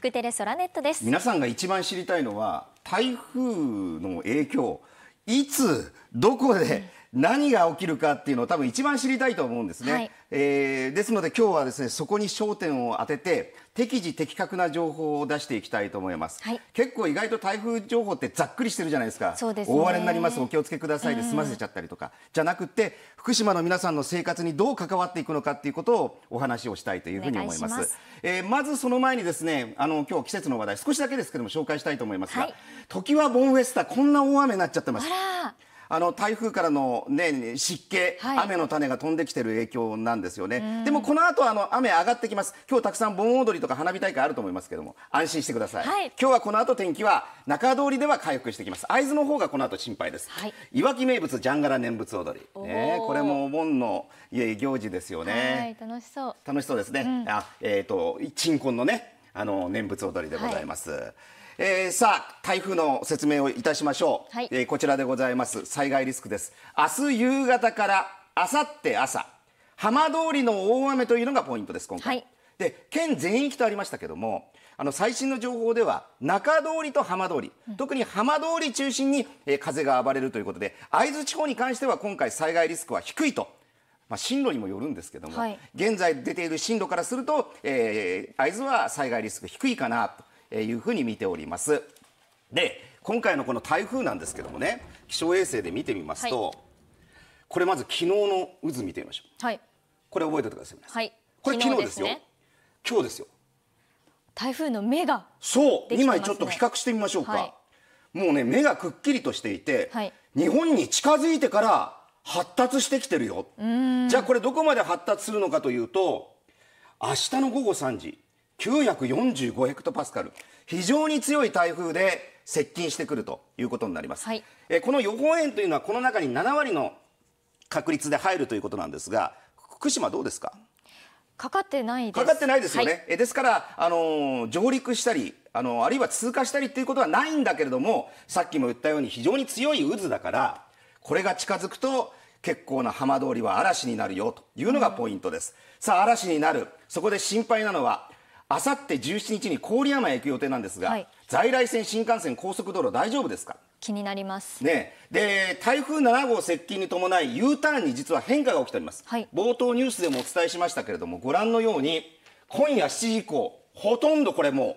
福テレソラネットです皆さんが一番知りたいのは台風の影響いつどこで、うん何が起きるかっていうのを多分一番知りたいと思うんですね、はい、えー、ですので今日はですねそこに焦点を当てて適時的確な情報を出していきたいと思います、はい、結構意外と台風情報ってざっくりしてるじゃないですか、ね、大荒れになりますお気をつけくださいで済ませちゃったりとか、うん、じゃなくて福島の皆さんの生活にどう関わっていくのかっていうことをお話をしたいというふうに思いますまえー、まずその前にですねあの今日季節の話題少しだけですけども紹介したいと思いますが、はい、時はボンフェスタこんな大雨になっちゃってますあの台風からの、ね、湿気、はい、雨の種が飛んできている影響なんですよね。でもこの後あの雨上がってきます。今日たくさん盆踊りとか花火大会あると思いますけども、安心してください。はい、今日はこの後天気は中通りでは回復してきます。会津の方がこの後心配です。はい、いわき名物ジャンガラ念仏踊り。ね、これもお盆の行事ですよね。楽しそう。楽しそうですね。うん、あ、えっ、ー、と鎮魂のね。あの念仏踊りでございます。はいえー、さあ台風の説明をいたしましょう、はい、えー、こちらでございます災害リスクです明日夕方からあさって朝浜通りの大雨というのがポイントです今回、はい、で県全域とありましたけどもあの最新の情報では中通りと浜通り、特に浜通り中心に、えー、風が暴れるということで会津地方に関しては今回災害リスクは低いとまあ、進路にもよるんですけども、はい、現在出ている進路からすると、えー、会津は災害リスク低いかなというふうに見ております。で今回のこの台風なんですけどもね気象衛星で見てみますと、はい、これまず昨日の渦見てみましょう、はい、これ覚えておいてください、はい、これ昨日ですよ、ね、今日ですよ台風の目が、そう今ちょっと比較してみましょうか、はい、もうね目がくっきりとしていて、はい、日本に近づいてから発達してきてるよじゃあこれどこまで発達するのかというと明日の午後3時945ヘクトパスカル非常に強い台風で接近してくるということになります、はい、えこの予報円というのはこの中に7割の確率で入るということなんですが福島どうですかかかってないですかかってないですよね、はい、えですからあの上陸したりあのあるいは通過したりっていうことはないんだけれどもさっきも言ったように非常に強い渦だからこれが近づくと結構な浜通りは嵐になるよというのがポイントです、うん、さあ嵐になるそこで心配なのはあさって17日に郡山へ行く予定なんですが、はい、在来線、新幹線、高速道路、大丈夫ですか気になります、ね、で台風7号接近に伴い U ターンに実は変化が起きております、はい、冒頭ニュースでもお伝えしましたけれどもご覧のように今夜7時以降ほとんどこれも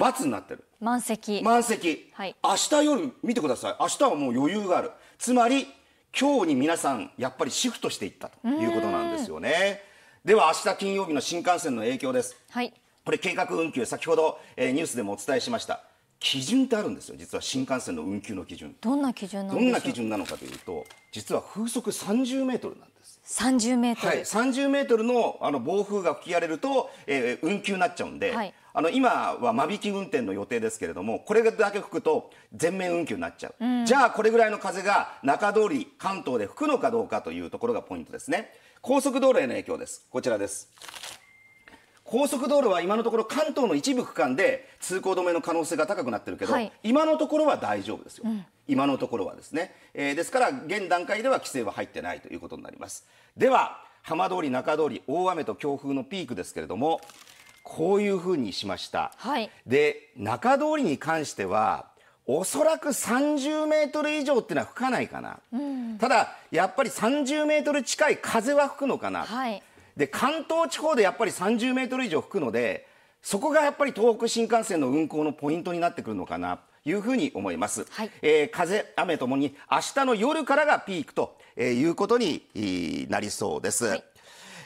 う×になってる満席満席、はい、明日夜見てください明日はもう余裕があるつまり今日に皆さんやっぱりシフトしていったということなんですよねでは明日金曜日の新幹線の影響です、はい、これ計画運休、先ほど、えー、ニュースでもお伝えしました。基準ってあるんですよ実は新幹線の運休の基準どんな基準どんな基準なのかというと実は風速30メートルなんです30メートルはい30メートルのあの暴風が吹き荒れると、えー、運休になっちゃうんで、はい、あの今は間引き運転の予定ですけれどもこれだけ吹くと全面運休になっちゃう、うん、じゃあこれぐらいの風が中通り関東で吹くのかどうかというところがポイントですね高速道路への影響ですこちらです高速道路は今のところ関東の一部区間で通行止めの可能性が高くなってるけど、はい、今のところは大丈夫ですよ、うん、今のところはですね、えー、ですから現段階では規制は入ってないということになりますでは浜通り中通り大雨と強風のピークですけれどもこういうふうにしました、はい、で中通りに関してはおそらく30メートル以上っていうのは吹かないかな、うん、ただやっぱり30メートル近い風は吹くのかな、はいで関東地方でやっぱり30メートル以上吹くのでそこがやっぱり東北新幹線の運行のポイントになってくるのかなというふうに思います、はい、えー、風雨ともに明日の夜からがピークと、えー、いうことになりそうです、はい、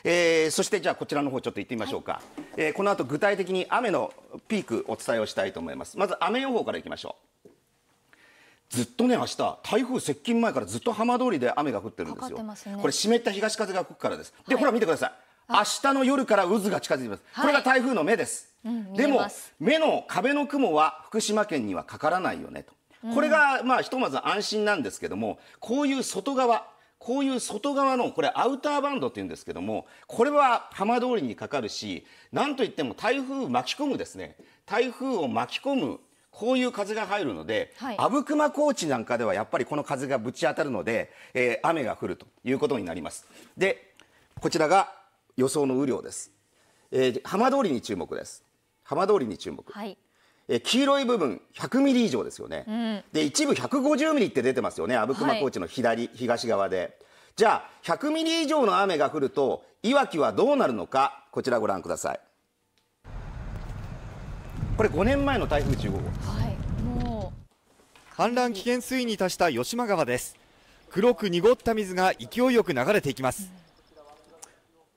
えー、そしてじゃあこちらの方ちょっと行ってみましょうか、はい、えこの後具体的に雨のピークお伝えをしたいと思いますまず雨予報からいきましょうずっとね明日台風接近前からずっと浜通りで雨が降ってるんですよ、ね、これ湿った東風が吹くからですで、はい、ほら見てください明日の夜から渦が近づいてます、はい、これが台風の目です、うん、でも目の壁の雲は福島県にはかからないよねとこれが、まあ、ひとまず安心なんですけども、こういう外側、こういう外側の、これアウターバンドって言うんですけども、これは浜通りにかかるし、なんといっても台風巻き込むですね、台風を巻き込むこういう風が入るので、阿武隈高地なんかではやっぱりこの風がぶち当たるので、えー、雨が降るということになります。で、こちらが予想の雨量です。えー、浜通りに注目です。浜通りに注目。はい、えー、黄色い部分100ミリ以上ですよね。うん、で、一部150ミリって出てますよね。阿武隈高地の左、はい、東側で。じゃあ100ミリ以上の雨が降るといわきはどうなるのかこちらご覧ください。これ5年前の台風15号、はい、もう氾濫危険水位に達した吉間川です黒く濁った水が勢いよく流れていきます、うん、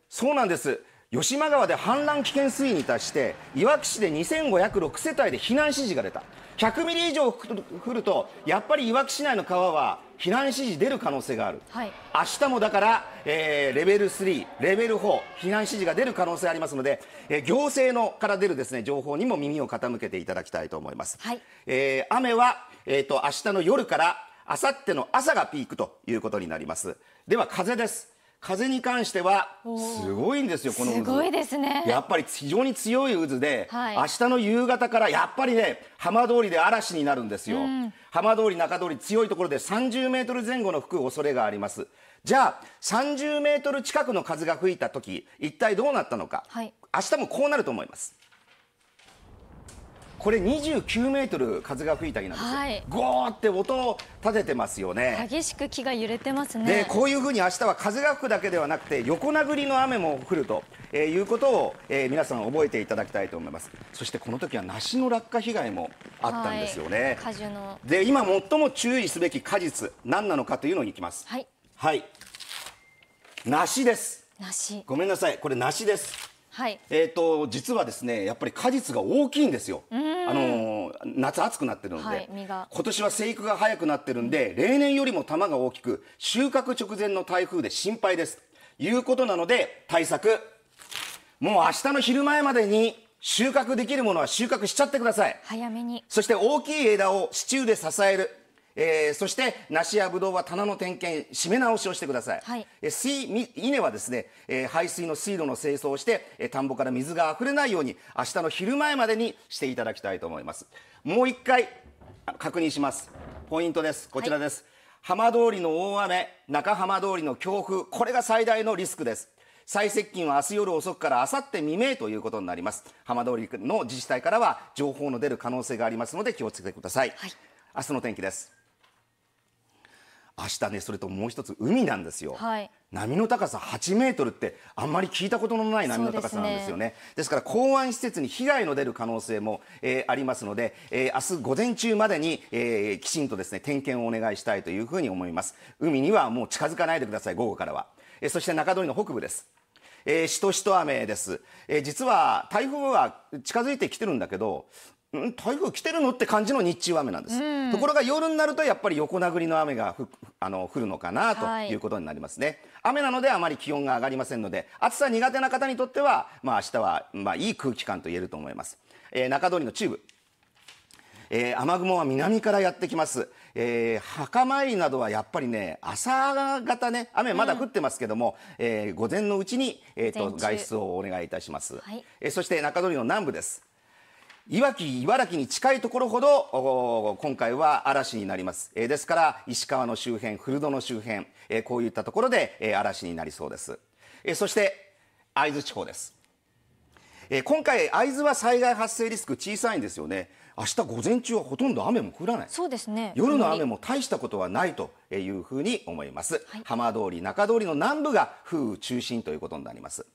そうなんです吉間川で氾濫危険水位に達していわき市で2506世帯で避難指示が出た100ミリ以上降るとやっぱりいわき市内の川は避難指示出る可能性がある、はい、明日もだから、えー、レベル3レベル4避難指示が出る可能性ありますので、えー、行政のから出るですね情報にも耳を傾けていただきたいと思います、はい、えー、雨は、えーと、明日の夜からあさっての朝がピークということになりますでは風です風に関してはすごいんですよこの渦すごいですねやっぱり非常に強い渦で、はい、明日の夕方からやっぱりね浜通りで嵐になるんですよ、うん、浜通り中通り強いところで30メートル前後の吹く恐れがありますじゃあ30メートル近くの風が吹いた時一体どうなったのか、はい、明日もこうなると思いますこれ29メートル風が吹いた木なんですよ、はい、ゴーって音を立ててますよね激しく木が揺れてますねでこういうふうに明日は風が吹くだけではなくて横殴りの雨も降ると、えー、いうことを、えー、皆さん覚えていただきたいと思いますそしてこの時は梨の落下被害もあったんですよね、はい、果樹ので今最も注意すべき果実何なのかというのにいきますはい、はい、梨です梨ごめんなさいこれ梨ですはい、えーと、実はですねやっぱり果実が大きいんですよ、あの夏暑くなってるので、はい、今年は生育が早くなってるんで例年よりも玉が大きく収穫直前の台風で心配ですいうことなので対策もう明日の昼前までに収穫できるものは収穫しちゃってください早めにそして大きい枝を支柱で支えるえー、そして梨やぶどうは棚の点検締め直しをしてください、はい、え水稲はですね、えー、排水の水路の清掃をして、えー、田んぼから水があふれないように明日の昼前までにしていただきたいと思いますもう一回確認しますポイントですこちらです、はい、浜通りの大雨中浜通りの強風これが最大のリスクです最接近は明日夜遅くから明後日未明ということになります浜通りの自治体からは情報の出る可能性がありますので気をつけてください、はい、明日の天気です明日ねそれともう一つ海なんですよ、はい、波の高さ8メートルってあんまり聞いたことのない波の高さなんですよね、ね、ですから港湾施設に被害の出る可能性も、えー、ありますので、えー、明日午前中までに、えー、きちんとですね点検をお願いしたいというふうに思います海にはもう近づかないでください午後からは、えー、そして中通りの北部ですえー、しとしと雨です、えー、実は台風は近づいてきてるんだけどん台風来てるのって感じの日中雨なんです、うん、ところが夜になるとやっぱり横殴りの雨がふあの降るのかなということになりますね、はい、雨なのであまり気温が上がりませんので暑さ苦手な方にとっては、まあ、明日は、まあ、いい空気感と言えると思います、えー、中通りの中部、えー、雨雲は南からやってきます、えー、墓参りなどはやっぱりね朝方ね雨まだ降ってますけども、うん、えー、午前のうちに、えーと、と外出をお願いいたします、はい、えそして中通りの南部ですいわき、茨城に近いところほど、今回は嵐になります。えー、ですから、石川の周辺、古戸の周辺、えー、こういったところで、えー、嵐になりそうです。えー、そして、会津地方です。えー、今回、会津は災害発生リスク小さいんですよね。明日午前中はほとんど雨も降らない。そうですね。夜の雨も大したことはないというふうに思います。はい、浜通り、中通りの南部が風雨中心ということになります。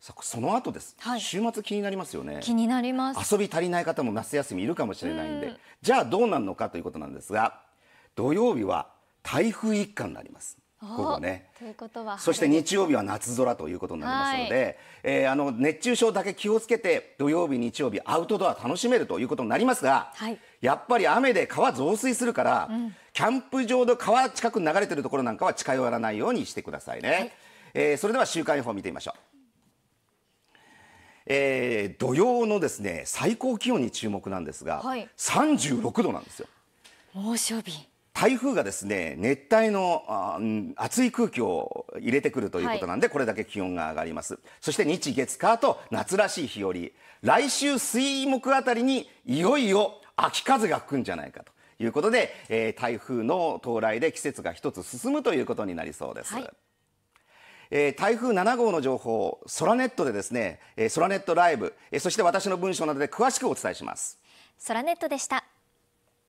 さその後です、はい、週末気になりますよね気になります遊び足りない方も夏休みいるかもしれないんで、ん、じゃあどうなるのかということなんですが土曜日は台風一過になります午後ねということはそして日曜日は夏空ということになりますので、はい、えー、あの熱中症だけ気をつけて土曜日日曜日アウトドア楽しめるということになりますが、はい、やっぱり雨で川増水するから、うん、キャンプ場の川近くに流れてるところなんかは近寄らないようにしてくださいね、はい、えー、それでは週間予報見てみましょうえー、土曜のですね最高気温に注目なんですが、はい、36度なんですよ。猛暑日台風がですね熱帯のあ熱い空気を入れてくるということなんで、はい、これだけ気温が上がりますそして日月火と夏らしい日和来週水木あたりにいよいよ秋風が吹くんじゃないかということで、えー、台風の到来で季節が一つ進むということになりそうです。はいえ台風7号の情報ソラネットでですね、えソラネットライブ、えそして私の文章などで詳しくお伝えしますソラネットでした